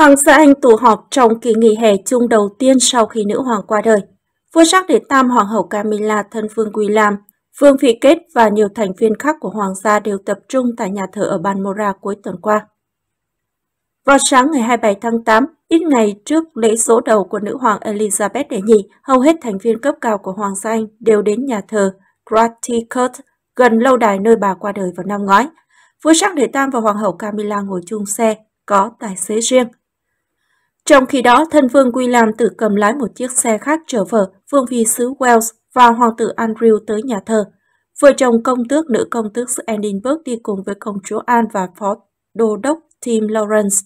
Hoàng gia Anh tụ họp trong kỳ nghỉ hè chung đầu tiên sau khi nữ hoàng qua đời. Vua Sắc Đệ Tam Hoàng hậu Camilla thân vương William, vương phi kết và nhiều thành viên khác của hoàng gia đều tập trung tại nhà thờ ở Balmora cuối tuần qua. Vào sáng ngày 27 tháng 8, ít ngày trước lễ dỗ đầu của nữ hoàng Elizabeth đệ nhị, hầu hết thành viên cấp cao của hoàng gia Anh đều đến nhà thờ Graticourt gần lâu đài nơi bà qua đời vào năm ngoái. Vua Sắc Đệ Tam và hoàng hậu Camilla ngồi chung xe, có tài xế riêng. Trong khi đó, thân vương William tự cầm lái một chiếc xe khác chở vợ, vương phi xứ Wales và hoàng tử Andrew tới nhà thờ. Vợ chồng công tước nữ công tước xứ Edinburgh đi cùng với công chúa Anne và phó đô đốc Tim Lawrence.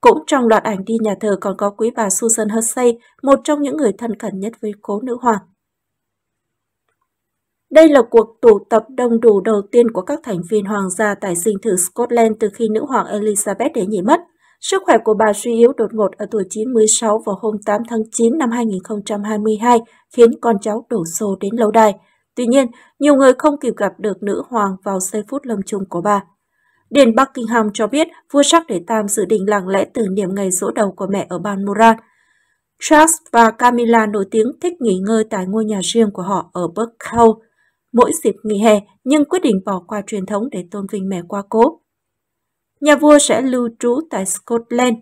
Cũng trong loạt ảnh đi nhà thờ còn có quý bà Susan Hersey, một trong những người thân cận nhất với cố nữ hoàng. Đây là cuộc tụ tập đông đủ đầu tiên của các thành viên hoàng gia tại dinh thự Scotland từ khi nữ hoàng Elizabeth để nhị mất – Sức khỏe của bà suy yếu đột ngột ở tuổi 96 vào hôm 8 tháng 9 năm 2022 khiến con cháu đổ xô đến lâu đài. Tuy nhiên, nhiều người không kịp gặp được nữ hoàng vào giây phút lâm chung của bà. Điện Buckingham cho biết vua Charles để Tam dự định lặng lẽ tưởng niệm ngày dỗ đầu của mẹ ở Balmoral. Charles và Camilla nổi tiếng thích nghỉ ngơi tại ngôi nhà riêng của họ ở Buckingham mỗi dịp nghỉ hè, nhưng quyết định bỏ qua truyền thống để tôn vinh mẹ qua cố nhà vua sẽ lưu trú tại Scotland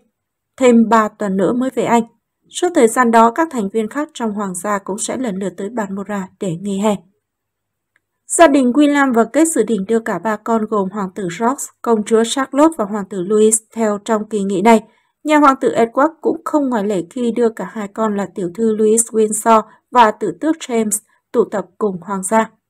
thêm 3 tuần nữa mới về Anh. Suốt thời gian đó, các thành viên khác trong hoàng gia cũng sẽ lần lượt tới Balmoral để nghỉ hè. Gia đình William và Kate dự định đưa cả ba con gồm hoàng tử George, công chúa Charlotte và hoàng tử Louis theo trong kỳ nghỉ này. Nhà hoàng tử Edward cũng không ngoại lệ khi đưa cả hai con là tiểu thư Louis Windsor và tử tước James tụ tập cùng hoàng gia.